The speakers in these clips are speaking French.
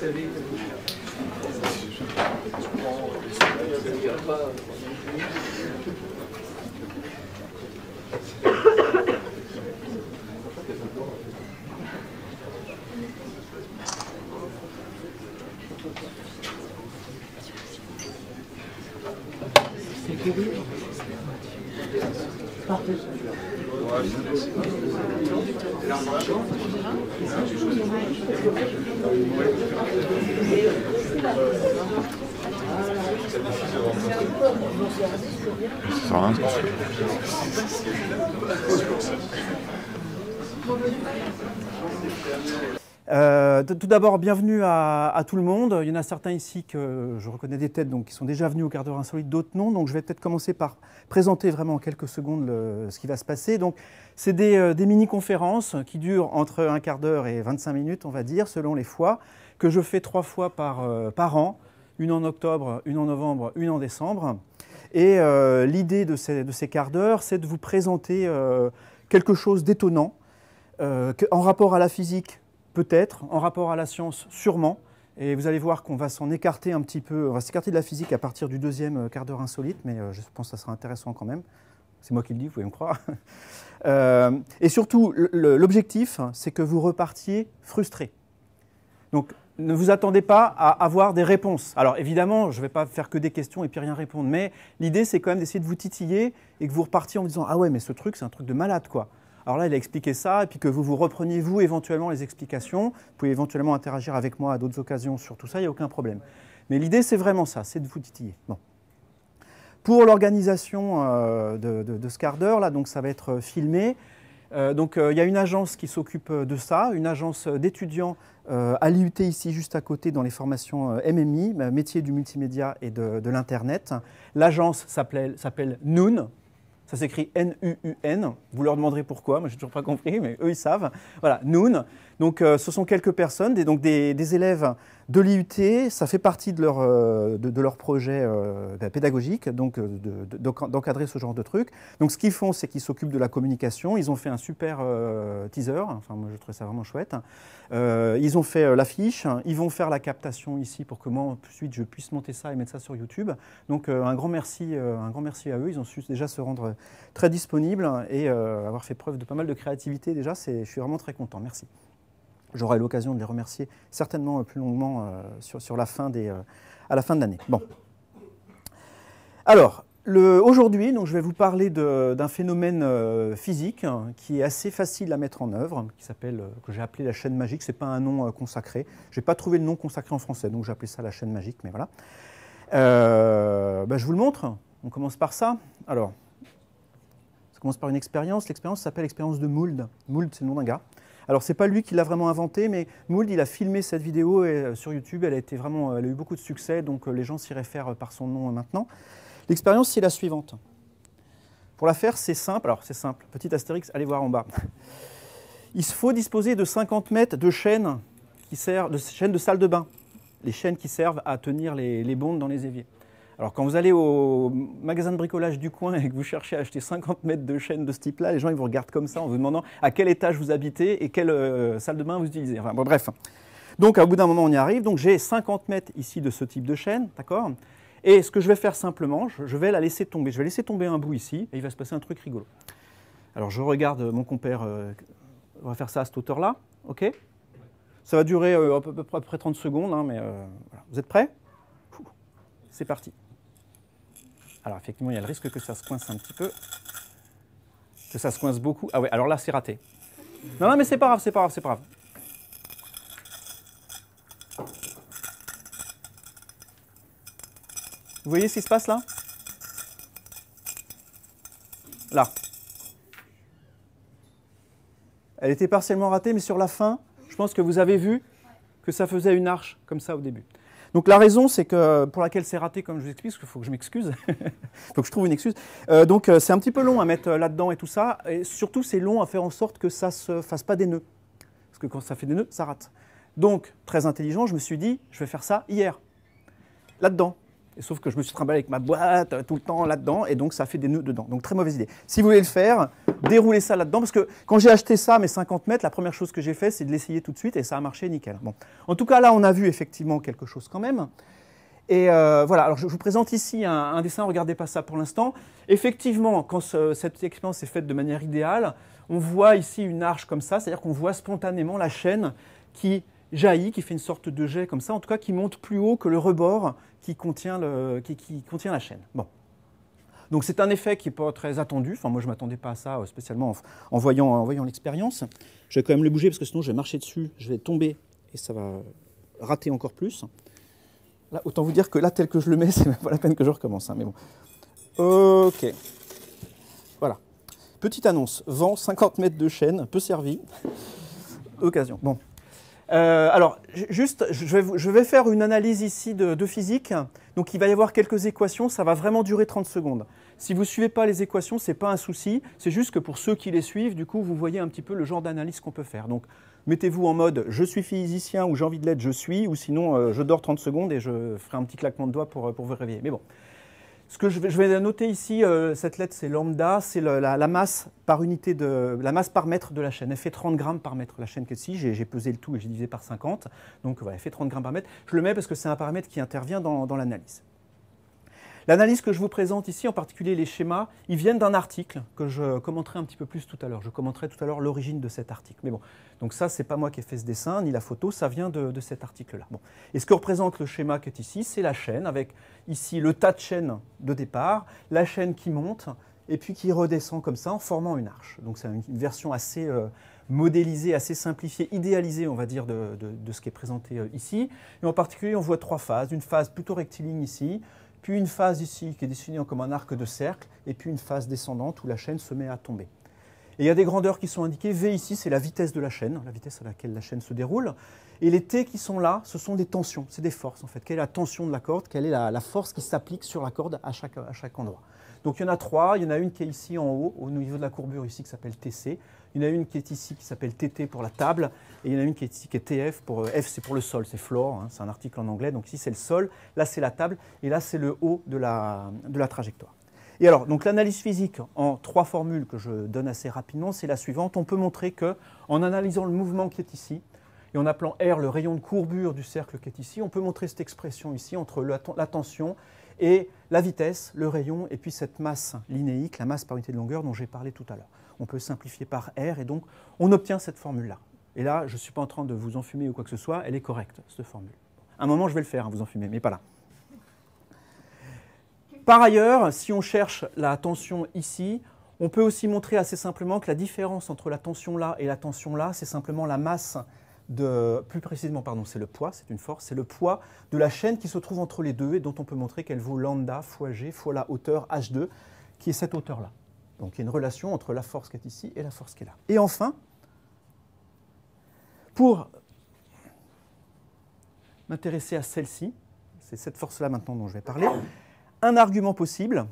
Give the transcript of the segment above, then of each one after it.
savez que... tout d'abord, bienvenue à, tout le monde. Il y en a certains ici que je reconnais des têtes, donc qui sont déjà venus au quart d'heure insolite, d'autres non. Donc je vais peut-être commencer par présenter vraiment en quelques secondes ce qui va se passer. Donc c'est euh, des, mini-conférences qui durent entre un quart d'heure et 25 minutes, on va dire, selon les fois, que je fais trois fois par, euh, par an, une en octobre, une en novembre, une en décembre. Et euh, l'idée de ces, de ces quarts d'heure, c'est de vous présenter quelque chose d'étonnant en rapport à la physique Peut-être, en rapport à la science, sûrement. Et vous allez voir qu'on va s'en écarter un petit peu, on va s'écarter de la physique à partir du deuxième euh, quart d'heure insolite, mais euh, je pense que ça sera intéressant quand même. C'est moi qui le dis, vous pouvez me croire. Euh, et surtout, l'objectif, c'est que vous repartiez frustré. Donc, ne vous attendez pas à avoir des réponses. Alors, évidemment, je ne vais pas faire que des questions et puis rien répondre, mais l'idée, c'est quand même d'essayer de vous titiller et que vous repartiez en vous disant Ah ouais, mais ce truc, c'est un truc de malade, quoi. Alors là, il a expliqué ça, et puis que vous vous repreniez, vous, éventuellement, les explications. Vous pouvez éventuellement interagir avec moi à d'autres occasions sur tout ça, il n'y a aucun problème. Mais l'idée, c'est vraiment ça, c'est de vous titiller. Pour l'organisation euh, de, ce quart d'heure, là, donc ça va être euh, filmé. Euh, donc il y a une agence qui s'occupe de ça, une agence d'étudiants à l'IUT ici juste à côté dans les formations MMI, métier du multimédia et de, de l'Internet. L'agence s'appelle Noon, ça s'écrit N-U-U-N. Vous leur demanderez pourquoi. Moi, n'ai toujours pas compris, mais eux, ils savent. Voilà, Noon. Donc euh, ce sont quelques personnes, des, donc des, élèves de l'IUT, ça fait partie de leur, euh, de, leur projet euh, ben, pédagogique, donc d'encadrer ce genre de truc. Donc ce qu'ils font, c'est qu'ils s'occupent de la communication, ils ont fait un super teaser, enfin moi je trouve ça vraiment chouette, ils ont fait l'affiche, ils vont faire la captation ici pour que moi ensuite je puisse monter ça et mettre ça sur YouTube. Donc un, grand merci, un grand merci à eux, ils ont su déjà se rendre très disponibles et avoir fait preuve de pas mal de créativité déjà, je suis vraiment très content, merci. J'aurai l'occasion de les remercier certainement euh, plus longuement euh, sur, la fin des, euh, à la fin de l'année. Bon. Alors, aujourd'hui, je vais vous parler d'un phénomène physique hein, qui est assez facile à mettre en œuvre, qui s'appelle, que j'ai appelé la chaîne magique. Ce n'est pas un nom consacré. Je n'ai pas trouvé le nom consacré en français, donc j'ai appelé ça la chaîne magique, mais voilà. Ben, je vous le montre. On commence par ça. Alors, ça commence par une expérience. L'expérience s'appelle l'expérience de Mould. Mould, c'est le nom d'un gars. Alors c'est pas lui qui l'a vraiment inventé, mais Mould il a filmé cette vidéo euh, sur YouTube. Elle a été vraiment, euh, elle a eu beaucoup de succès, donc euh, les gens s'y réfèrent par son nom maintenant. L'expérience c'est la suivante. Pour la faire, c'est simple. Alors c'est simple. Petit astérix, allez voir en bas. Il faut disposer de 50 mètres de chaînes qui sert, de chaînes de salle de bain, les chaînes qui servent à tenir les, les bondes dans les éviers. Alors quand vous allez au magasin de bricolage du coin et que vous cherchez à acheter 50 mètres de chaîne de ce type-là, les gens ils vous regardent comme ça en vous demandant à quel étage vous habitez et quelle euh, salle de bain vous utilisez. Enfin bref. Donc au bout d'un moment on y arrive. Donc j'ai 50 mètres ici de ce type de chaîne, d'accord Et ce que je vais faire simplement, je vais la laisser tomber. Je vais laisser tomber un bout ici et il va se passer un truc rigolo. Alors je regarde euh, mon compère, euh, on va faire ça à cette hauteur-là, ok ça va durer à, peu, près 30 secondes, hein, mais vous êtes prêts C'est parti. Alors effectivement, il y a le risque que ça se coince un petit peu, que ça se coince beaucoup. Ah ouais, alors là, c'est raté. Non, non, mais c'est pas grave, c'est pas grave, c'est pas grave. Vous voyez ce qui se passe là Là. Elle était partiellement ratée, mais sur la fin, je pense que vous avez vu que ça faisait une arche comme ça au début. Donc la raison, c'est que pour laquelle c'est raté, comme je vous explique, parce qu'il faut que je m'excuse, il faut que je trouve une excuse. Euh, donc euh, c'est un petit peu long à mettre euh, là-dedans et tout ça, et surtout c'est long à faire en sorte que ça ne se fasse pas des nœuds, parce que quand ça fait des nœuds, ça rate. Donc très intelligent, je me suis dit, je vais faire ça hier, là-dedans. sauf que je me suis trimballé avec ma boîte tout le temps là-dedans, et donc ça fait des nœuds dedans. Donc très mauvaise idée. Si vous voulez le faire, dérouler ça là-dedans. Parce que quand j'ai acheté ça, mes 50 mètres, la première chose que j'ai fait, c'est de l'essayer tout de suite et ça a marché nickel. Bon. En tout cas, là, on a vu effectivement quelque chose quand même. Et euh, voilà, alors je vous présente ici un, dessin, regardez pas ça pour l'instant. Effectivement, quand cette expérience est faite de manière idéale, on voit ici une arche comme ça, c'est-à-dire qu'on voit spontanément la chaîne qui jaillit, qui fait une sorte de jet comme ça, en tout cas qui monte plus haut que le rebord qui contient, le, qui contient la chaîne. Bon. Donc c'est un effet qui n'est pas très attendu. Enfin, moi, je ne m'attendais pas à ça euh, spécialement en, voyant, en voyant l'expérience. Je vais quand même le bouger parce que sinon, je vais marcher dessus, je vais tomber et ça va rater encore plus. Là, autant vous dire que là, tel que je le mets, c'est même pas la peine que je recommence. Hein, mais bon. Ok. Voilà. Petite annonce. Vent 50 mètres de chaîne, peu servi. Occasion. Bon. Euh, alors, juste, je vais, faire une analyse ici de, physique. Donc, il va y avoir quelques équations, ça va vraiment durer 30 secondes. Si vous ne suivez pas les équations, ce n'est pas un souci, c'est juste que pour ceux qui les suivent, du coup, vous voyez un petit peu le genre d'analyse qu'on peut faire. Donc, mettez-vous en mode « je suis physicien » ou « j'ai envie de l'être, je suis », ou sinon euh, je dors 30 secondes et je ferai un petit claquement de doigts pour, euh, pour vous réveiller. Mais bon, ce que je vais, noter ici, euh, cette lettre, c'est lambda, c'est la, masse par unité de la masse par mètre de la chaîne. Elle fait 30 grammes par mètre la chaîne si J'ai pesé le tout et j'ai divisé par 50. Donc voilà, elle fait 30 grammes par mètre. Je le mets parce que c'est un paramètre qui intervient dans l'analyse. L'analyse que je vous présente ici, en particulier les schémas, ils viennent d'un article que je commenterai un petit peu plus tout à l'heure. Je commenterai tout à l'heure l'origine de cet article. Mais bon, donc ça, c'est pas moi qui ai fait ce dessin, ni la photo, ça vient de, cet article-là. Bon. Et ce que représente le schéma qui est ici, c'est la chaîne, avec ici le tas de chaînes de départ, la chaîne qui monte, et puis qui redescend comme ça en formant une arche. Donc c'est une version assez euh, modélisée, assez simplifiée, idéalisée, on va dire, de, ce qui est présenté euh, ici. Et en particulier, on voit trois phases. Une phase plutôt rectiligne ici, puis une phase ici qui est dessinée comme un arc de cercle, et puis une phase descendante où la chaîne se met à tomber. Et il y a des grandeurs qui sont indiquées. V ici, c'est la vitesse de la chaîne, la vitesse à laquelle la chaîne se déroule. Et les T qui sont là, ce sont des tensions, c'est des forces en fait. Quelle est la tension de la corde Quelle est la, la force qui s'applique sur la corde à chaque, à chaque endroit donc il y en a trois. Il y en a une qui est ici en haut, au niveau de la courbure ici, qui s'appelle TC. Il y en a une qui est ici, qui s'appelle TT pour la table. Et il y en a une qui est ici, qui est TF. Pour, euh, F, c'est pour le sol, c'est floor. Hein, c'est un article en anglais. Donc ici, c'est le sol. Là, c'est la table. Et là, c'est le haut de la, trajectoire. Et alors, donc l'analyse physique en trois formules que je donne assez rapidement, c'est la suivante. On peut montrer que, en analysant le mouvement qui est ici, et en appelant R le rayon de courbure du cercle qui est ici, on peut montrer cette expression ici entre la, tension et la vitesse, le rayon, et puis cette masse linéique, la masse par unité de longueur dont j'ai parlé tout à l'heure. On peut simplifier par R, et donc on obtient cette formule-là. Et là, je ne suis pas en train de vous enfumer ou quoi que ce soit, elle est correcte, cette formule. un moment, je vais le faire, hein, vous enfumer, mais pas là. Par ailleurs, si on cherche la tension ici, on peut aussi montrer assez simplement que la différence entre la tension là et la tension là, c'est simplement la masse de, plus précisément, pardon, c'est le poids, c'est une force, c'est le poids de la chaîne qui se trouve entre les deux et dont on peut montrer qu'elle vaut lambda fois g fois la hauteur h2, qui est cette hauteur-là. Donc il y a une relation entre la force qui est ici et la force qui est là. Et enfin, pour m'intéresser à celle-ci, c'est cette force-là maintenant dont je vais parler, un argument possible,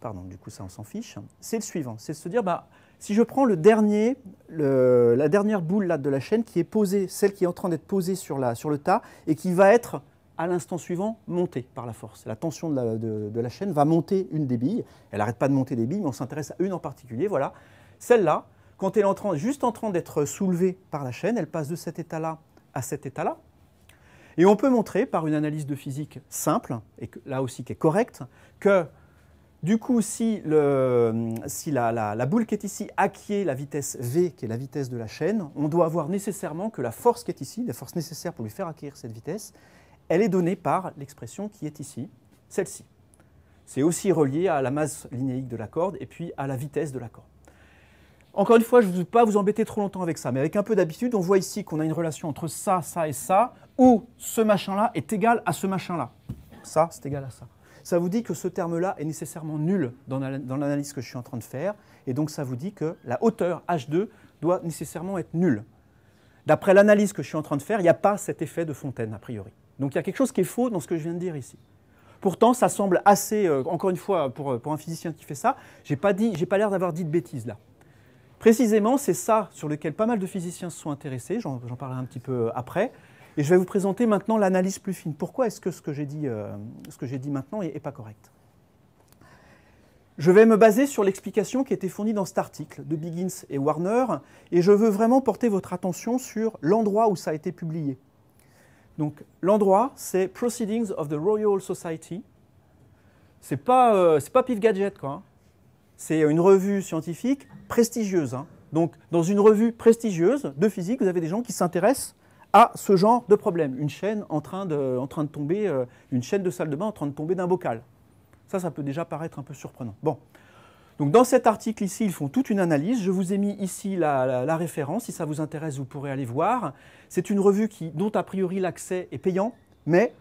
pardon, du coup ça on s'en fiche, c'est le suivant, c'est de se dire, bah, si je prends le dernier, la dernière boule là de la chaîne qui est posée, celle qui est en train d'être posée sur, la, sur le tas et qui va être à l'instant suivant montée par la force. La tension de la, chaîne va monter une des billes, elle n'arrête pas de monter des billes, mais on s'intéresse à une en particulier, voilà. Celle-là, quand elle est en train, juste en train d'être soulevée par la chaîne, elle passe de cet état-là à cet état-là, et on peut montrer par une analyse de physique simple, et là aussi qui est correcte, que du coup, si, la, la, boule qui est ici acquiert la vitesse v, qui est la vitesse de la chaîne, on doit avoir nécessairement que la force qui est ici, la force nécessaire pour lui faire acquérir cette vitesse, elle est donnée par l'expression qui est ici, celle-ci. C'est aussi relié à la masse linéique de la corde et puis à la vitesse de la corde. Encore une fois, je ne veux pas vous embêter trop longtemps avec ça, mais avec un peu d'habitude, on voit ici qu'on a une relation entre ça, ça et ça, où ce machin-là est égal à ce machin-là. Ça, c'est égal à ça. Ça vous dit que ce terme-là est nécessairement nul dans l'analyse que je suis en train de faire, et donc ça vous dit que la hauteur H2 doit nécessairement être nulle. D'après l'analyse que je suis en train de faire, il n'y a pas cet effet de fontaine, a priori. Donc il y a quelque chose qui est faux dans ce que je viens de dire ici. Pourtant, ça semble assez, euh, encore une fois, euh, pour, un physicien qui fait ça, j'ai pas, pas l'air d'avoir dit de bêtises là. Précisément, c'est ça sur lequel pas mal de physiciens se sont intéressés, j'en parlerai un petit peu euh, après, et je vais vous présenter maintenant l'analyse plus fine. Pourquoi est-ce que ce que j'ai dit, euh, dit maintenant n'est pas correct je vais me baser sur l'explication qui a été fournie dans cet article de Biggins et Warner, et je veux vraiment porter votre attention sur l'endroit où ça a été publié. Donc l'endroit, c'est Proceedings of the Royal Society. C'est pas, euh, c'est pas Pif Gadget, quoi. Hein. C'est une revue scientifique prestigieuse. Hein. Donc dans une revue prestigieuse de physique, vous avez des gens qui s'intéressent à ce genre de problème. Une chaîne en train de, en train de tomber, euh, une chaîne de salle de bain en train de tomber d'un bocal. Ça, ça peut déjà paraître un peu surprenant. Donc dans cet article ici, ils font toute une analyse. Je vous ai mis ici la, référence. Si ça vous intéresse, vous pourrez aller voir. C'est une revue dont a priori l'accès est payant, mais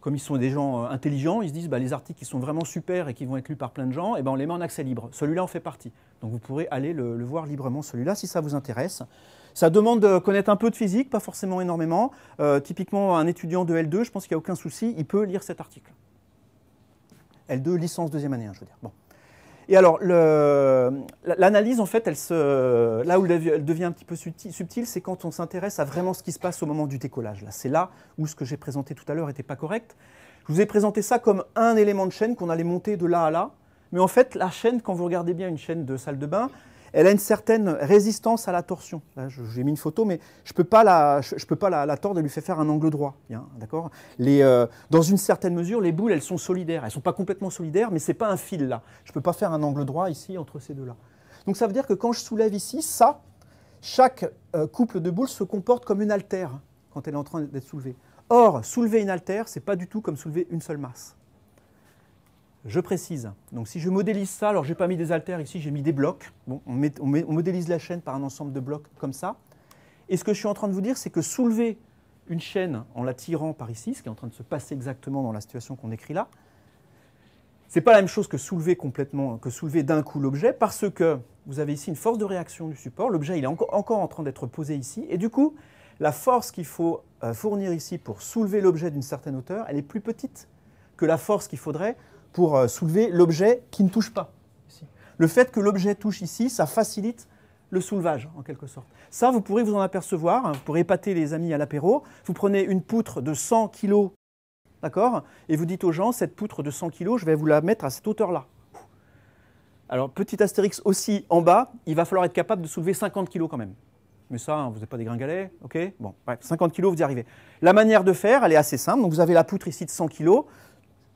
comme ils sont des gens euh, intelligents, ils se disent bah, les articles qui sont vraiment super et qui vont être lus par plein de gens, eh ben, on les met en accès libre. Celui-là en fait partie. Donc vous pourrez aller le voir librement, celui-là, si ça vous intéresse. Ça demande de connaître un peu de physique, pas forcément énormément. Euh, typiquement, un étudiant de L2, je pense qu'il n'y a aucun souci, il peut lire cet article. L2, licence deuxième année, hein, je veux dire. Et alors, l'analyse, en fait, elle là où elle devient un petit peu subtile, c'est quand on s'intéresse à vraiment ce qui se passe au moment du décollage. Là, c'est là où ce que j'ai présenté tout à l'heure n'était pas correct. Je vous ai présenté ça comme un élément de chaîne qu'on allait monter de là à là. Mais en fait, la chaîne, quand vous regardez bien une chaîne de salle de bain, elle a une certaine résistance à la torsion. J'ai mis une photo, mais je ne peux pas, la, je, tordre et lui faire faire un angle droit. d'accord euh, dans une certaine mesure, les boules, elles sont solidaires. Elles ne sont pas complètement solidaires, mais ce n'est pas un fil là. Je ne peux pas faire un angle droit ici entre ces deux-là. Donc ça veut dire que quand je soulève ici, ça, chaque euh, couple de boules se comporte comme une altère quand elle est en train d'être soulevée. Or, soulever une altère, ce n'est pas du tout comme soulever une seule masse je précise. Donc si je modélise ça, alors je n'ai pas mis des haltères ici, j'ai mis des blocs. on, modélise la chaîne par un ensemble de blocs comme ça. Et ce que je suis en train de vous dire, c'est que soulever une chaîne en la tirant par ici, ce qui est en train de se passer exactement dans la situation qu'on écrit là, ce n'est pas la même chose que soulever complètement, que soulever d'un coup l'objet, parce que vous avez ici une force de réaction du support. L'objet, il est encore en train d'être posé ici, et du coup, la force qu'il faut euh, fournir ici pour soulever l'objet d'une certaine hauteur, elle est plus petite que la force qu'il faudrait pour euh, soulever l'objet qui ne touche pas. Le fait que l'objet touche ici, ça facilite le soulevage, en quelque sorte. Ça, vous pourrez vous en apercevoir, hein, vous pourrez épater les amis à l'apéro. Vous prenez une poutre de 100 kg, d'accord Et vous dites aux gens, cette poutre de 100 kg, je vais vous la mettre à cette hauteur-là. Alors, petit astérix aussi en bas, il va falloir être capable de soulever 50 kg quand même. Mais ça, hein, vous n'êtes pas des gringalets, ok Bon, bref, 50 kg, vous y arrivez. La manière de faire, elle est assez simple. Donc, vous avez la poutre ici de 100 kg.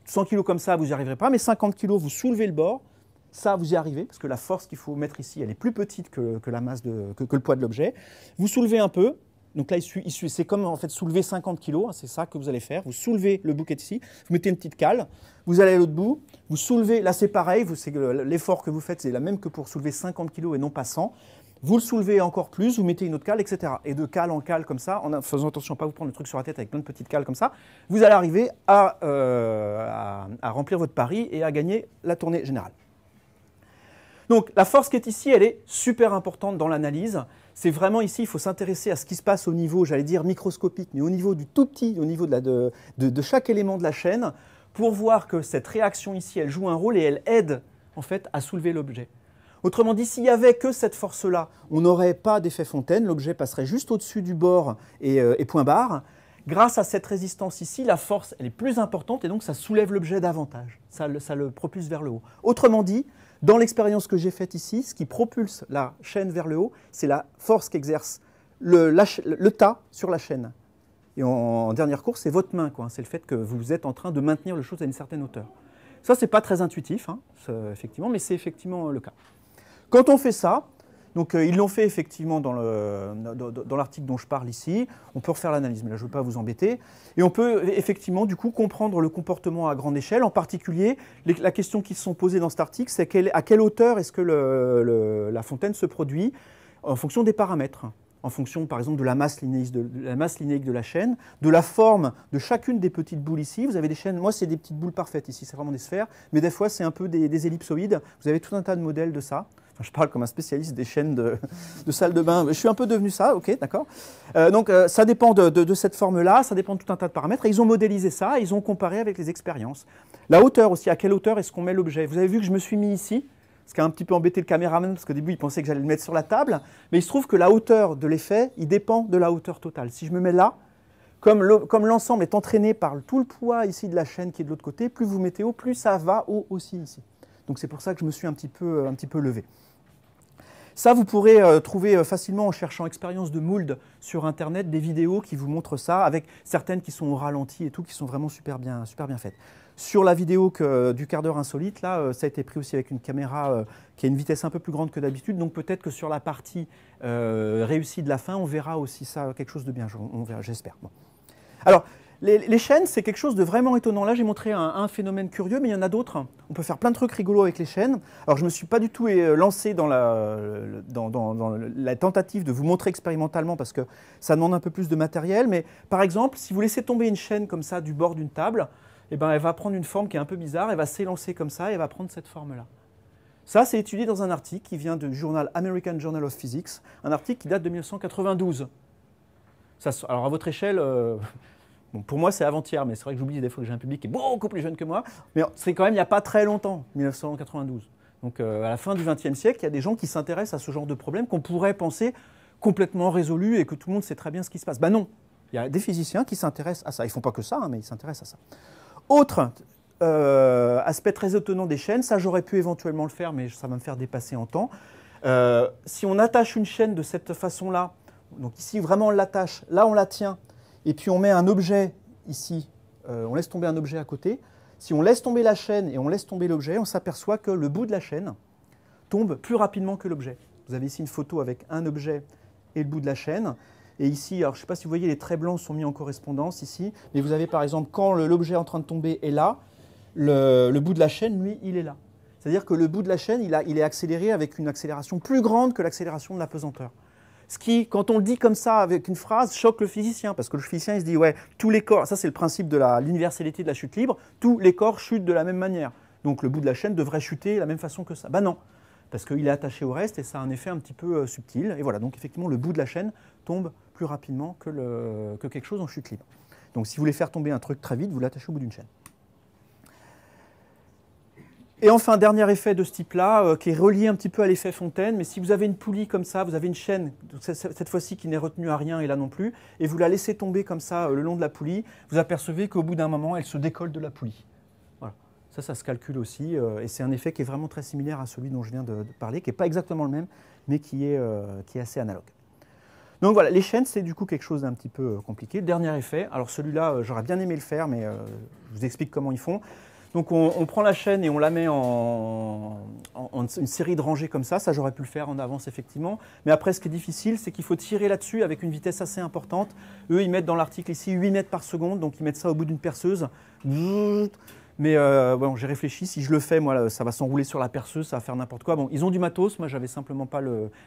100 kg comme ça, vous n'y arriverez pas, mais 50 kg, vous soulevez le bord, ça, vous y arrivez, parce que la force qu'il faut mettre ici, elle est plus petite que, la masse que, le poids de l'objet. Vous soulevez un peu, donc là, c'est comme en fait soulever 50 kg, hein, c'est ça que vous allez faire. Vous soulevez le bouquet ici, vous mettez une petite cale, vous allez à l'autre bout, vous soulevez, là c'est pareil, l'effort que vous faites, c'est la même que pour soulever 50 kg et non pas 100 vous le soulevez encore plus, vous mettez une autre cale, etc. Et de cale en cale comme ça, en faisant attention à pas vous prendre le truc sur la tête avec plein de petites cales comme ça, vous allez arriver euh, à, remplir votre pari et à gagner la tournée générale. Donc la force qui est ici, elle est super importante dans l'analyse. C'est vraiment ici, il faut s'intéresser à ce qui se passe au niveau, j'allais dire microscopique, mais au niveau du tout petit, au niveau de, de chaque élément de la chaîne, pour voir que cette réaction ici, elle joue un rôle et elle aide en fait à soulever l'objet. Autrement dit, s'il n'y avait que cette force-là, on n'aurait pas d'effet fontaine, l'objet passerait juste au-dessus du bord euh, et, point barre. Grâce à cette résistance ici, la force elle est plus importante et donc ça soulève l'objet davantage, ça le, propulse vers le haut. Autrement dit, dans l'expérience que j'ai faite ici, ce qui propulse la chaîne vers le haut, c'est la force qu'exerce le, tas sur la chaîne. Et en, dernière course, c'est votre main, c'est le fait que vous êtes en train de maintenir le chose à une certaine hauteur. Ça, ce n'est pas très intuitif, hein, effectivement, mais c'est effectivement le cas. Quand on fait ça, donc euh, ils l'ont fait effectivement dans l'article dont je parle ici. On peut refaire l'analyse, mais là je ne veux pas vous embêter. Et on peut e, effectivement du coup comprendre le comportement à grande échelle. En particulier, la question qui se sont posées dans cet article, c'est à quelle hauteur est-ce que la fontaine se produit en fonction des paramètres en fonction par exemple de la, masse linéique de, la chaîne, de la forme de chacune des petites boules ici. Vous avez des chaînes, moi c'est des petites boules parfaites ici, c'est vraiment des sphères, mais des fois c'est un peu des, des, ellipsoïdes. Vous avez tout un tas de modèles de ça je parle comme un spécialiste des chaînes de, de salle de bain. Je suis un peu devenu ça, ok, d'accord. Euh, donc euh, ça dépend de, cette forme-là, ça dépend de tout un tas de paramètres. ils ont modélisé ça, ils ont comparé avec les expériences. La hauteur aussi, à quelle hauteur est-ce qu'on met l'objet Vous avez vu que je me suis mis ici, ce qui a un petit peu embêté le caméraman, parce qu'au début il pensait que j'allais le mettre sur la table. Mais il se trouve que la hauteur de l'effet, il dépend de la hauteur totale. Si je me mets là, comme l'ensemble est entraîné par tout le poids ici de la chaîne qui est de l'autre côté, plus vous mettez haut, plus ça va haut aussi ici. Donc c'est pour ça que je me suis un un petit peu levé. Ça, vous pourrez euh, trouver euh, facilement en cherchant expérience de mould sur Internet des vidéos qui vous montrent ça, avec certaines qui sont au ralenti et tout, qui sont vraiment super bien, super bien faites. Sur la vidéo euh, du quart d'heure insolite, là, ça a été pris aussi avec une caméra qui a une vitesse un peu plus grande que d'habitude. Donc peut-être que sur la partie réussie de la fin, on verra aussi ça, quelque chose de bien, j'espère. Alors, les, chaînes, c'est quelque chose de vraiment étonnant. Là, j'ai montré un, phénomène curieux, mais il y en a d'autres. On peut faire plein de trucs rigolos avec les chaînes. Alors, je ne me suis pas du tout euh, lancé dans la, tentative de vous montrer expérimentalement, parce que ça demande un peu plus de matériel. Mais par exemple, si vous laissez tomber une chaîne comme ça du bord d'une table, eh ben, elle va prendre une forme qui est un peu bizarre, elle va s'élancer comme ça, et elle va prendre cette forme-là. Ça, c'est étudié dans un article qui vient du journal American Journal of Physics, un article qui date de 1992. alors, à votre échelle, euh, pour moi, c'est avant-hier, mais c'est vrai que j'oublie des fois que j'ai un public qui est beaucoup plus jeune que moi. Mais c'est quand même il n'y a pas très longtemps, 1992. Donc euh, à la fin du XXe siècle, il y a des gens qui s'intéressent à ce genre de problème qu'on pourrait penser complètement résolu et que tout le monde sait très bien ce qui se passe. Ben non, il y a des physiciens qui s'intéressent à ça. Ils ne font pas que ça, hein, mais ils s'intéressent à ça. Autre euh, aspect très étonnant des chaînes, ça j'aurais pu éventuellement le faire, mais ça va me faire dépasser en temps. Euh, si on attache une chaîne de cette façon-là, donc ici vraiment on l'attache, là on la tient, et puis on met un objet ici, euh, on laisse tomber un objet à côté, si on laisse tomber la chaîne et on laisse tomber l'objet, on s'aperçoit que le bout de la chaîne tombe plus rapidement que l'objet. Vous avez ici une photo avec un objet et le bout de la chaîne. Et ici, alors je ne sais pas si vous voyez, les traits blancs sont mis en correspondance ici, mais vous avez par exemple quand l'objet en train de tomber est là, le, bout de la chaîne, lui, il est là. C'est-à-dire que le bout de la chaîne, il est accéléré avec une accélération plus grande que l'accélération de la pesanteur. Ce qui, quand on le dit comme ça avec une phrase, choque le physicien, parce que le physicien il se dit, ouais, tous les corps, ça c'est le principe de l'universalité de la chute libre, tous les corps chutent de la même manière. Donc le bout de la chaîne devrait chuter de la même façon que ça. Ben non, parce qu'il est attaché au reste et ça a un effet un petit peu euh, subtil. Et voilà, donc effectivement, le bout de la chaîne tombe plus rapidement que quelque chose en chute libre. Donc si vous voulez faire tomber un truc très vite, vous l'attachez au bout d'une chaîne. Et enfin, dernier effet de ce type-là, euh, qui est relié un petit peu à l'effet fontaine, mais si vous avez une poulie comme ça, vous avez une chaîne, cette fois-ci qui n'est retenue à rien et là non plus, et vous la laissez tomber comme ça euh, le long de la poulie, vous apercevez qu'au bout d'un moment, elle se décolle de la poulie. Voilà. Ça, ça se calcule aussi, euh, et c'est un effet qui est vraiment très similaire à celui dont je viens de, parler, qui n'est pas exactement le même, mais qui est, qui est assez analogue. Donc voilà, les chaînes, c'est du coup quelque chose d'un petit peu compliqué. Dernier effet, alors celui-là, j'aurais bien aimé le faire, mais je vous explique comment ils font. Donc on, prend la chaîne et on la met en, une série de rangées comme ça. Ça, j'aurais pu le faire en avance, effectivement. Mais après, ce qui est difficile, c'est qu'il faut tirer là-dessus avec une vitesse assez importante. Eux, ils mettent dans l'article ici 8 mètres par seconde, donc ils mettent ça au bout d'une perceuse. Mais euh, bon, j'ai réfléchi, si je le fais, moi, ça va s'enrouler sur la perceuse, ça va faire n'importe quoi. Bon, ils ont du matos, moi, j'avais simplement pas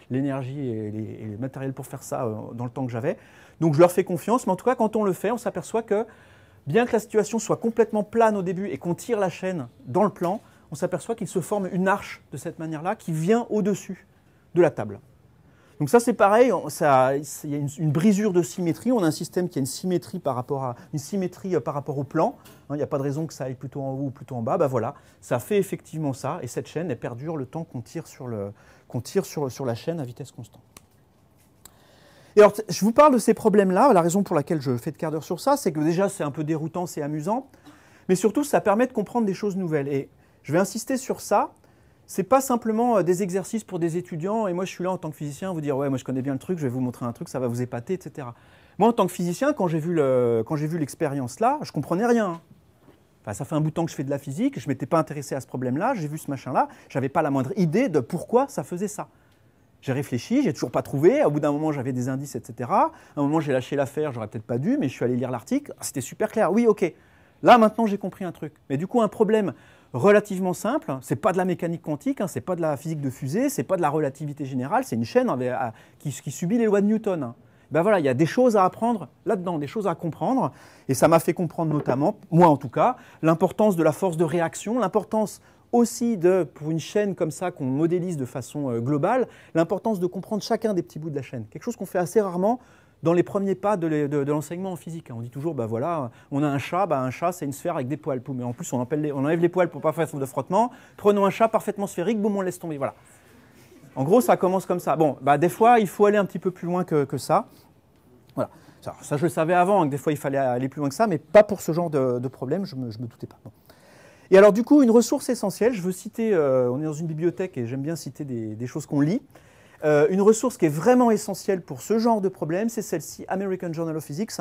l'énergie et, le matériel pour faire ça euh, dans le temps que j'avais. Donc, je leur fais confiance, mais en tout cas, quand on le fait, on s'aperçoit que bien que la situation soit complètement plane au début et qu'on tire la chaîne dans le plan, on s'aperçoit qu'il se forme une arche de cette manière-là qui vient au-dessus de la table. Donc ça c'est pareil, il y a une, brisure de symétrie, on a un système qui a une symétrie par rapport, à, une symétrie euh, par rapport au plan, hein, il n'y a pas de raison que ça aille plutôt en haut ou plutôt en bas, bah voilà, ça fait effectivement ça, et cette chaîne est perdure le temps qu'on tire, sur, le, tire sur, sur la chaîne à vitesse constante. Et alors, je vous parle de ces problèmes-là. La raison pour laquelle je fais de quart d'heure sur ça, c'est que déjà, c'est un peu déroutant, c'est amusant. Mais surtout, ça permet de comprendre des choses nouvelles. Et je vais insister sur ça. Ce C'est pas simplement euh, des exercices pour des étudiants. Et moi, je suis là en tant que physicien, vous dire, ouais, moi, je connais bien le truc, je vais vous montrer un truc, ça va vous épater, etc. Moi, en tant que physicien, quand j'ai vu l'expérience là, je comprenais rien. Enfin, ça fait un bout de temps que je fais de la physique, je m'étais pas intéressé à ce problème-là, j'ai vu ce machin-là, je n'avais pas la moindre idée de pourquoi ça faisait ça. J'ai réfléchi, j'ai toujours pas trouvé. Au bout d'un moment, j'avais des indices, etc. À un moment, j'ai lâché l'affaire, j'aurais peut-être pas dû, mais je suis allé lire l'article. Ah, c'était super clair. Oui, ok. Là, maintenant, j'ai compris un truc. Mais du coup, un problème relativement simple. C'est pas de la mécanique quantique, hein, c'est pas de la physique de fusée, c'est pas de la relativité générale. C'est une chaîne hein, qui, subit les lois de Newton. Hein. Ben voilà, il y a des choses à apprendre là-dedans, des choses à comprendre. Et ça m'a fait comprendre notamment, moi en tout cas, l'importance de la force de réaction, l'importance aussi de, pour une chaîne comme ça qu'on modélise de façon euh, globale, l'importance de comprendre chacun des petits bouts de la chaîne. Quelque chose qu'on fait assez rarement dans les premiers pas de l'enseignement en physique. Hein. On dit toujours, bah voilà, on a un chat, bah un chat c'est une sphère avec des poils. Mais en plus, on, les, on enlève les poils pour pas faire de frottement. Prenons un chat parfaitement sphérique, boum, on laisse tomber. Voilà. En gros, ça commence comme ça. Bon, bah des fois, il faut aller un petit peu plus loin que, que ça. Voilà. Ça, je le savais avant, hein, que des fois, il fallait aller plus loin que ça, mais pas pour ce genre de, problème, je ne me, me doutais pas. Et alors du coup, une ressource essentielle, je veux citer, euh, on est dans une bibliothèque et j'aime bien citer des, choses qu'on lit. Euh, une ressource qui est vraiment essentielle pour ce genre de problème, c'est celle-ci, American Journal of Physics.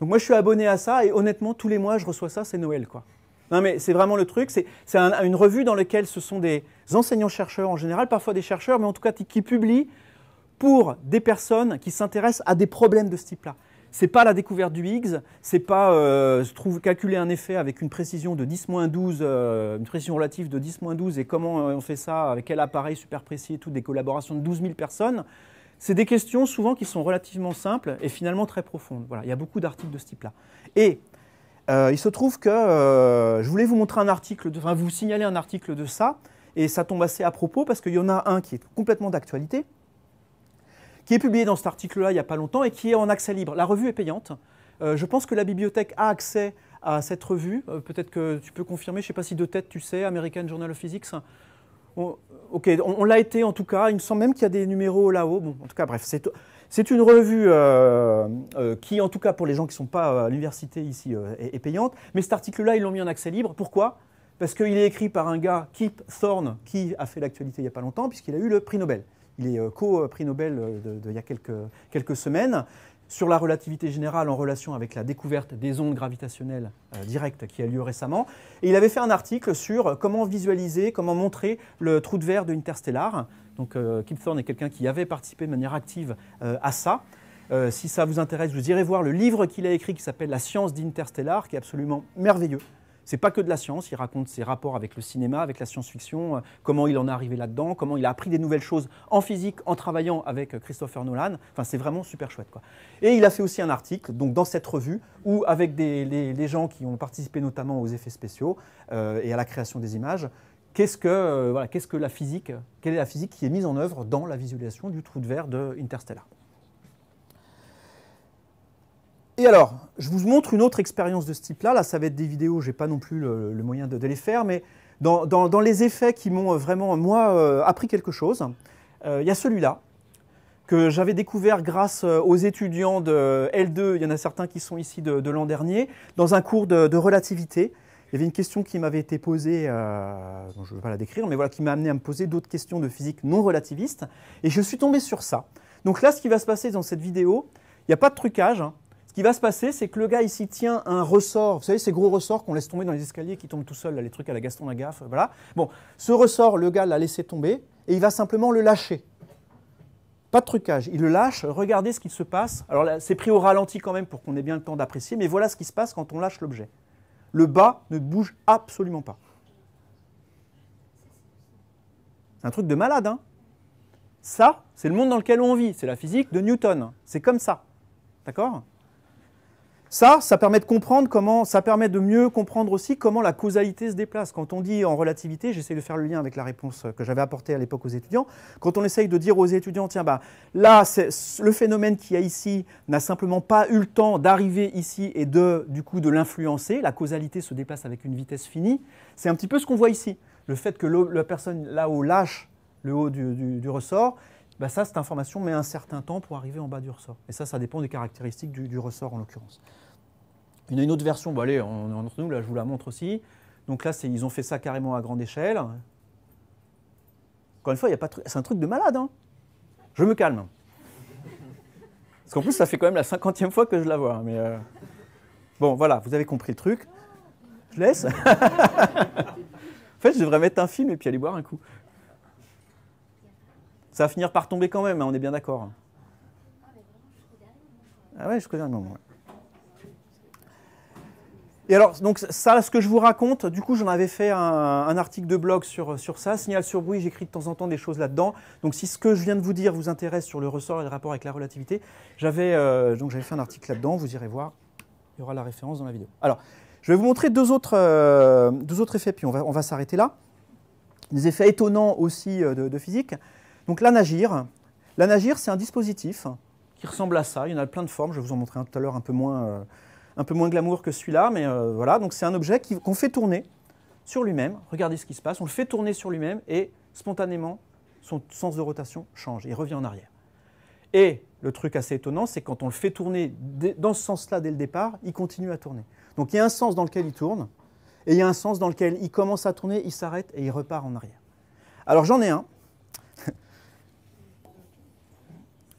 Donc moi, je suis abonné à ça et honnêtement, tous les mois, je reçois ça, c'est Noël, quoi. Non, mais c'est vraiment le truc. C'est une revue dans laquelle ce sont des enseignants-chercheurs en général, parfois des chercheurs, mais en tout cas qui publient pour des personnes qui s'intéressent à des problèmes de ce type-là. C'est pas la découverte du Higgs, c'est pas euh, trouve, calculer un effet avec une précision de 10-12, euh, une précision relative de 10-12 et comment euh, on fait ça, avec quel appareil super précis et tout, des collaborations de 12 000 personnes. C'est des questions souvent qui sont relativement simples et finalement très profondes. Voilà, il y a beaucoup d'articles de ce type-là. Et il se trouve que je voulais vous montrer un article, enfin vous signaler un article de ça, et ça tombe assez à propos parce qu'il y en a un qui est complètement d'actualité, qui est publié dans cet article-là il n'y a pas longtemps et qui est en accès libre. La revue est payante. Euh, je pense que la bibliothèque a accès à cette revue. Euh, peut-être que tu peux confirmer, je ne sais pas si de tête tu sais, American Journal of Physics. ok, on, l'a été en tout cas. Il me semble même qu'il y a des numéros là-haut. Bon, en tout cas, bref, c'est. une revue euh, qui, en tout cas pour les gens qui ne sont pas à l'université ici, est, est, payante. Mais cet article-là, ils l'ont mis en accès libre. Pourquoi Parce qu'il est écrit par un gars, Kip Thorne, qui a fait l'actualité il n'y a pas longtemps, puisqu'il a eu le prix Nobel. Il est euh, co-prix Nobel euh, il y a quelques, semaines sur la relativité générale en relation avec la découverte des ondes gravitationnelles euh, directes qui a lieu récemment. Et il avait fait un article sur comment visualiser, comment montrer le trou de verre de Interstellar. Donc Kip Thorne est quelqu'un qui avait participé de manière active à ça. si ça vous intéresse, vous irez voir le livre qu'il a écrit qui s'appelle La science d'Interstellar, qui est absolument merveilleux. C'est pas que de la science, il raconte ses rapports avec le cinéma, avec la science-fiction, euh, comment il en est arrivé là-dedans, comment il a appris des nouvelles choses en physique en travaillant avec euh, Christopher Nolan. Enfin, c'est vraiment super chouette. Quoi. Et il a fait aussi un article donc dans cette revue où, avec des, les, gens qui ont participé notamment aux effets spéciaux euh, et à la création des images, qu'est-ce que, ce que la physique, quelle est la physique qui est mise en œuvre dans la visualisation du trou de verre de Interstellar. Et alors, je vous montre une autre expérience de ce type-là. Là, ça va être des vidéos, je n'ai pas non plus le, moyen de, les faire, mais dans, les effets qui m'ont euh, vraiment, moi, euh, appris quelque chose, euh, il y a celui-là, que j'avais découvert grâce aux étudiants de L2, il y en a certains qui sont ici de, l'an dernier, dans un cours de, relativité. Il y avait une question qui m'avait été posée, je ne vais pas la décrire, mais voilà, qui m'a amené à me poser d'autres questions de physique non relativiste, et je suis tombé sur ça. Donc là, ce qui va se passer dans cette vidéo, il n'y a pas de trucage, hein. Ce qui va se passer, c'est que le gars ici tient un ressort, vous savez, ces gros ressorts qu'on laisse tomber dans les escaliers qui tombent tout seuls, les trucs à la Gaston Lagaffe, voilà. Bon, ce ressort, le gars l'a laissé tomber et il va simplement le lâcher. Pas de trucage, il le lâche, regardez ce qui se passe. Alors c'est pris au ralenti quand même pour qu'on ait bien le temps d'apprécier, mais voilà ce qui se passe quand on lâche l'objet. Le bas ne bouge absolument pas. C'est un truc de malade, hein Ça, c'est le monde dans lequel on vit, c'est la physique de Newton, c'est comme ça. D'accord ça, ça permet de comprendre comment, ça permet de mieux comprendre aussi comment la causalité se déplace. Quand on dit en relativité, j'essaie de faire le lien avec la réponse que j'avais apportée à l'époque aux étudiants. Quand on essaye de dire aux étudiants, tiens, bah, là, le phénomène qui a ici n'a simplement pas eu le temps d'arriver ici et de, du coup, de l'influencer. La causalité se déplace avec une vitesse finie. C'est un petit peu ce qu'on voit ici. Le fait que la personne là-haut lâche le haut du ressort, bah, ça, cette information met un certain temps pour arriver en bas du ressort. Et ça, ça dépend des caractéristiques du, ressort en l'occurrence. Il y a une autre version, allez, on est entre nous, là je vous la montre aussi. Donc là, ils ont fait ça carrément à grande échelle. Encore une fois, c'est un truc de malade. Hein. je me calme. Parce qu'en plus, ça fait quand même la cinquantième fois que je la vois. Hein, mais euh. Bon, voilà, vous avez compris le truc. Je laisse. en fait, je devrais mettre un film et puis aller boire un coup. Ça va finir par tomber quand même, hein, on est bien d'accord. Ah ouais, je connais moment. Et alors, donc ça, ce que je vous raconte, du coup, j'en avais fait un, article de blog sur, sur ça, Signal sur bruit, j'écris de temps en temps des choses là-dedans. Donc si ce que je viens de vous dire vous intéresse sur le ressort et le rapport avec la relativité, j'avais euh, fait un article là-dedans, vous irez voir, il y aura la référence dans la vidéo. Alors, je vais vous montrer deux autres, euh, deux autres effets, puis on va, on va s'arrêter là. Des effets étonnants aussi euh, de, physique. Donc la l'anagir c'est un dispositif qui ressemble à ça. Il y en a plein de formes. Je vais vous en montrer un tout à l'heure un peu moins, euh, un peu moins glamour que celui-là, mais euh, voilà. Donc c'est un objet qu'on fait tourner sur lui-même. Regardez ce qui se passe. On le fait tourner sur lui-même et spontanément son sens de rotation change. Il revient en arrière. Et le truc assez étonnant, c'est quand on le fait tourner dans ce sens-là dès le départ, il continue à tourner. Donc il y a un sens dans lequel il tourne, et il y a un sens dans lequel il commence à tourner, il s'arrête et il repart en arrière. Alors j'en ai un.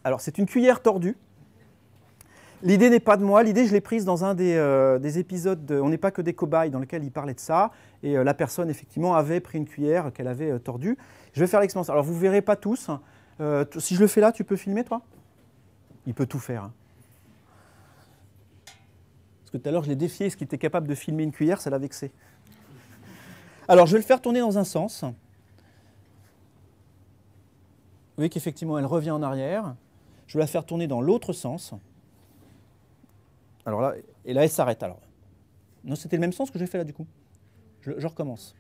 Alors c'est une cuillère tordue. L'idée n'est pas de moi, l'idée je l'ai prise dans un des, euh, épisodes de On n'est pas que des cobayes dans lequel il parlait de ça, et euh, la personne effectivement avait pris une cuillère qu'elle avait euh, tordue. Je vais faire l'expérience. Alors vous ne verrez pas tous. Hein. si je le fais là, tu peux filmer toi Il peut tout faire. Hein. Parce que tout à l'heure je l'ai défié, est-ce qu'il était capable de filmer une cuillère Ça l'a vexé. Alors je vais le faire tourner dans un sens. Vous voyez qu'effectivement elle revient en arrière. Je vais la faire tourner dans l'autre sens. Alors là, et là, elle s'arrête. Alors, non, c'était le même sens que j'ai fait là du coup. Je, recommence.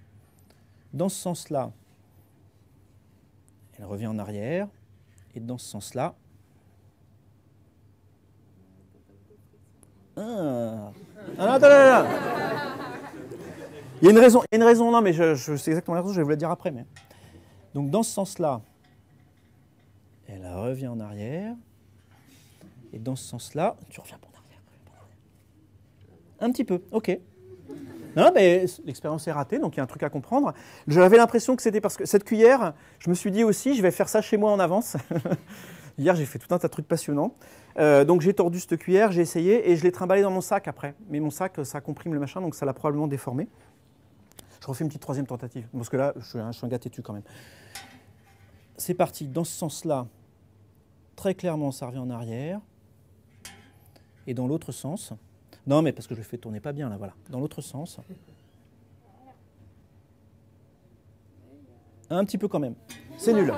Dans ce sens-là, elle revient en arrière. Et dans ce sens-là, ah. Ah, Il y a une raison, il y a une raison, non, mais je, sais exactement la raison, je vais vous la dire après. Mais... Donc dans ce sens-là, elle revient en arrière. Et dans ce sens-là, tu reviens en arrière. Un petit peu, ok. Non, mais l'expérience est ratée, donc il y a un truc à comprendre. J'avais l'impression que c'était parce que cette cuillère, je me suis dit aussi, je vais faire ça chez moi en avance. Hier, j'ai fait tout un tas de trucs passionnants. Euh, donc j'ai tordu cette cuillère, j'ai essayé et je l'ai trimballé dans mon sac après. Mais mon sac, ça comprime le machin, donc ça l'a probablement déformé. Je refais une petite troisième tentative, parce que là, je suis un, je suis un gars têtu quand même. C'est parti, dans ce sens-là, très clairement, ça en arrière. Et dans l'autre sens, non mais parce que je le fais tourner pas bien là, voilà. Dans l'autre sens, un petit peu quand même. C'est nul.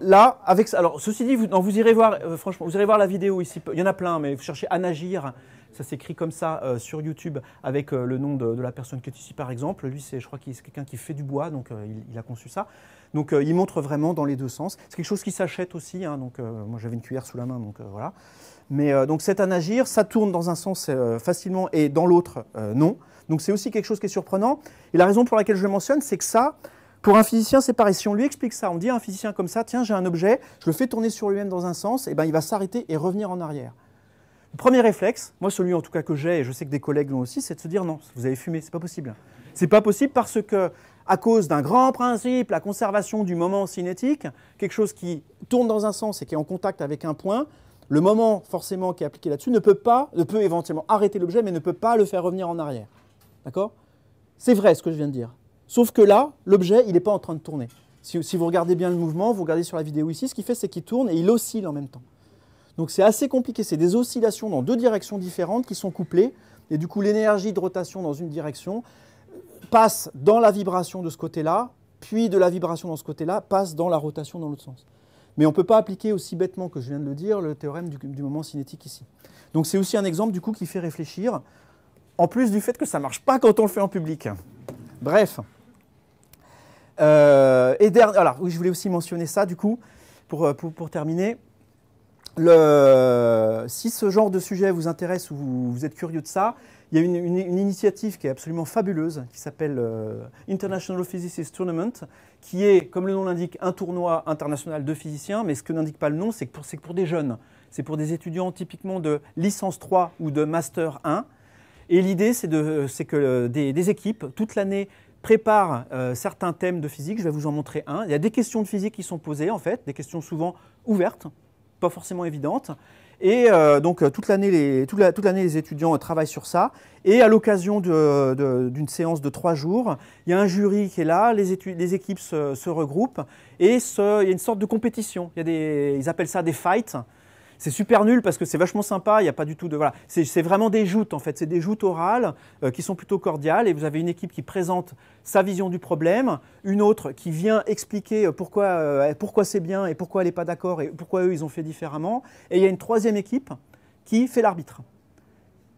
Là, avec ça... alors ceci dit, vous, vous irez voir, euh, franchement, vous irez voir la vidéo ici. Il y en a plein, mais vous cherchez à nager. Ça s'écrit comme ça euh, sur YouTube avec euh, le nom de, la personne qui tu ici, par exemple. Lui, c'est, je crois qu'il est quelqu'un qui fait du bois, donc euh, il, a conçu ça. Donc il montre vraiment dans les deux sens. C'est quelque chose qui s'achète aussi. Hein, donc moi, j'avais une cuillère sous la main, donc voilà. Mais donc c'est à agir, ça tourne dans un sens facilement et dans l'autre non. Donc c'est aussi quelque chose qui est surprenant. Et la raison pour laquelle je le mentionne, c'est que ça, pour un physicien, c'est pareil. Si on lui explique ça, on dit à un physicien comme ça, tiens, j'ai un objet, je le fais tourner sur lui-même dans un sens, et eh ben il va s'arrêter et revenir en arrière premier réflexe, moi celui en tout cas que j'ai, et je sais que des collègues l'ont aussi, c'est de se dire non, vous avez fumé, c'est pas possible. C'est pas possible parce que, à cause d'un grand principe, la conservation du moment cinétique, quelque chose qui tourne dans un sens et qui est en contact avec un point, le moment forcément qui est appliqué là-dessus ne peut pas, ne peut éventuellement arrêter l'objet, mais ne peut pas le faire revenir en arrière. D'accord C'est vrai ce que je viens de dire. Sauf que là, l'objet, il n'est pas en train de tourner. Si, si, vous regardez bien le mouvement, vous regardez sur la vidéo ici, ce qu'il fait, c'est qu'il tourne et il oscille en même temps. Donc c'est assez compliqué, c'est des oscillations dans deux directions différentes qui sont couplées, et du coup l'énergie de rotation dans une direction passe dans la vibration de ce côté-là, puis de la vibration dans ce côté-là passe dans la rotation dans l'autre sens. Mais on ne peut pas appliquer aussi bêtement que je viens de le dire le théorème du, moment cinétique ici. Donc c'est aussi un exemple du coup qui fait réfléchir, en plus du fait que ça ne marche pas quand on le fait en public. Bref. Euh, et alors oui, je voulais aussi mentionner ça du coup, pour, euh, pour terminer si ce genre de sujet vous intéresse ou vous, êtes curieux de ça, il y a une, initiative qui est absolument fabuleuse, qui s'appelle euh, International Physicist Tournament, qui est, comme le nom l'indique, un tournoi international de physiciens, mais ce que n'indique pas le nom, c'est que c'est pour des jeunes. C'est pour des étudiants typiquement de licence 3 ou de master 1. Et l'idée, c'est que euh, des, équipes, toute l'année, préparent euh, certains thèmes de physique. Je vais vous en montrer un. Il y a des questions de physique qui sont posées, en fait, des questions souvent ouvertes, pas forcément évidente. Et euh, donc euh, toute l'année, les, toute les étudiants euh, travaillent sur ça. Et à l'occasion d'une séance de trois jours, il y a un jury qui est là, les, les équipes se, regroupent et il y a une sorte de compétition. y a des, ils appellent ça des fights. C'est super nul parce que c'est vachement sympa, il n'y a pas du tout de. Voilà. C'est vraiment des joutes en fait, c'est des joutes orales euh, qui sont plutôt cordiales et vous avez une équipe qui présente sa vision du problème, une autre qui vient expliquer euh, pourquoi, euh, pourquoi c'est bien et pourquoi elle n'est pas d'accord et pourquoi eux ils ont fait différemment. Et il y a une troisième équipe qui fait l'arbitre.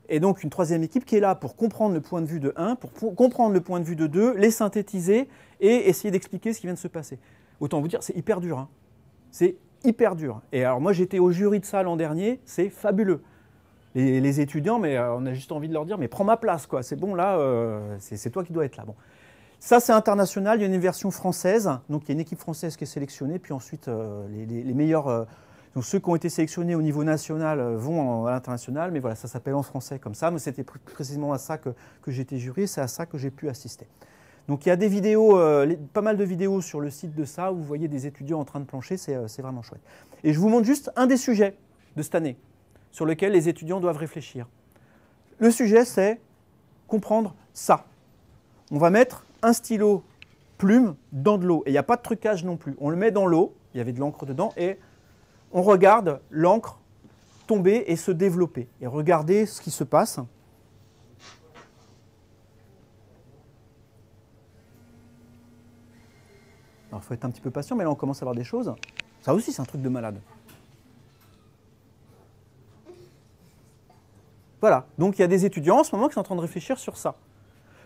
Et donc une troisième équipe qui est là pour comprendre le point de vue de 1, pour, comprendre le point de vue de 2, les synthétiser et essayer d'expliquer ce qui vient de se passer. Autant vous dire, c'est hyper dur. Hein. C'est hyper dur. Et alors moi j'étais au jury de ça l'an dernier, c'est fabuleux. Les, les, étudiants, mais euh, on a juste envie de leur dire, mais prends ma place, quoi. C'est bon, là, euh, c'est toi qui dois être là. Bon. Ça, c'est international. Il y a une version française. Donc, il y a une équipe française qui est sélectionnée. Puis ensuite, euh, les, meilleurs, donc ceux qui ont été sélectionnés au niveau national vont à l'international. Mais voilà, ça s'appelle en français comme ça. Mais c'était précisément à ça que, que j'étais juré. C'est à ça que j'ai pu assister. Donc il y a des vidéos, euh, pas mal de vidéos sur le site de ça, où vous voyez des étudiants en train de plancher, euh, c'est vraiment chouette. Et je vous montre juste un des sujets de cette année, sur lequel les étudiants doivent réfléchir. Le sujet, c'est comprendre ça. On va mettre un stylo plume dans de l'eau, et il n'y a pas de trucage non plus. On le met dans l'eau, il y avait de l'encre dedans, et on regarde l'encre tomber et se développer, et regardez ce qui se passe. il faut être un petit peu patient, mais là, on commence à voir des choses. Ça aussi, c'est un truc de malade. Voilà. Donc, il y a des étudiants en ce moment qui sont en train de réfléchir sur ça.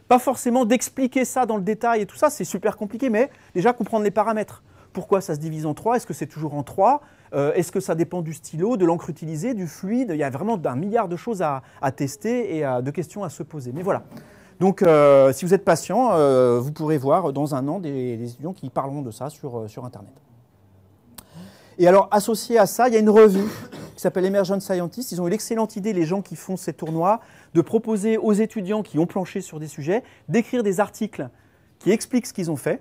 Pas forcément d'expliquer ça dans le détail et tout ça, c'est super compliqué, mais déjà comprendre les paramètres. Pourquoi ça se divise en trois Est-ce que c'est toujours en trois euh, Est-ce que ça dépend du stylo, de l'encre utilisée, du fluide Il y a vraiment un milliard de choses à, tester et de questions à se poser. Mais voilà. Donc, euh, si vous êtes patient, euh, vous pourrez voir dans un an des, étudiants qui parleront de ça euh, sur, Internet. Et alors, associé à ça, il y a une revue qui s'appelle Emergent Scientist. Ils ont eu l'excellente idée, les gens qui font ces tournois, de proposer aux étudiants qui ont planché sur des sujets d'écrire des articles qui expliquent ce qu'ils ont fait,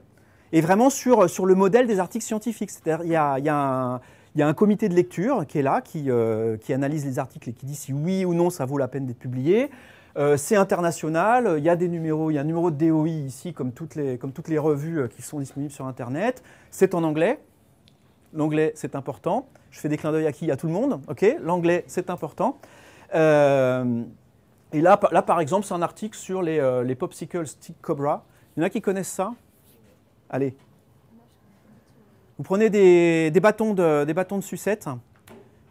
et vraiment sur, le modèle des articles scientifiques. C'est-à-dire, il y a, un, comité de lecture qui est là, qui, analyse les articles et qui dit si oui ou non ça vaut la peine d'être publié. Euh, c'est international, il y a des numéros, il y a un numéro de DOI ici, comme toutes les, comme toutes les revues euh, qui sont disponibles sur Internet. C'est en anglais. L'anglais, c'est important. Je fais des clins d'œil à qui À tout le monde. ok L'anglais, c'est important. Euh, et là, là, par exemple, c'est un article sur les, les popsicles stick cobra. Il y en a qui connaissent ça Allez. Vous prenez des, bâtons, de, des bâtons de sucette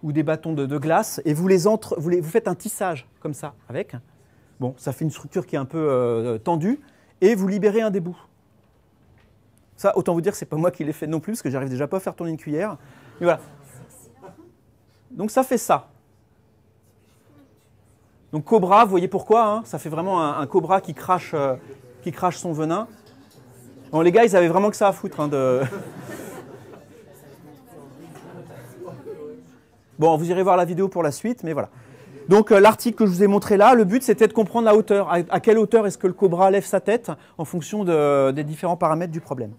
ou des bâtons de, glace et vous, les entre, vous faites un tissage comme ça avec. Bon, ça fait une structure qui est un peu euh, tendue, et vous libérez un des bouts. Ça, autant vous dire, c'est pas moi qui l'ai fait non plus, parce que j'arrive déjà pas à faire tourner une cuillère. Mais voilà. Donc ça fait ça. Donc cobra, vous voyez pourquoi hein. Ça fait vraiment un, cobra qui crache, euh, qui crache son venin. Bon, les gars, ils avaient vraiment que ça à foutre. Hein, de... Bon, vous irez voir la vidéo pour la suite, mais voilà. Donc euh, l'article que je vous ai montré là, le but c'était de comprendre la hauteur. À, quelle hauteur est-ce que le cobra lève sa tête en fonction des différents paramètres du problème.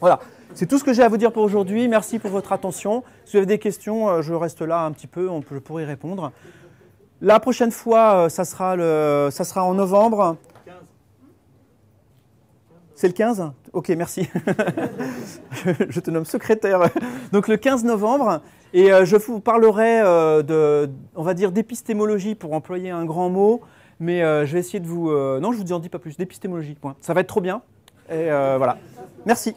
Voilà, c'est tout ce que j'ai à vous dire pour aujourd'hui. Merci pour votre attention. Si vous avez des questions, euh, je reste là un petit peu, on je pourrai y répondre. La prochaine fois, euh, ça sera, le, ça sera en novembre. C'est le 15 Ok, merci. je te nomme secrétaire. Donc le 15 novembre, et euh, je vous parlerai euh, de, on va dire, d'épistémologie pour employer un grand mot, mais euh, je vais essayer de vous. non, je vous en dis pas plus. D'épistémologie. Point. Ça va être trop bien. Et voilà. Merci.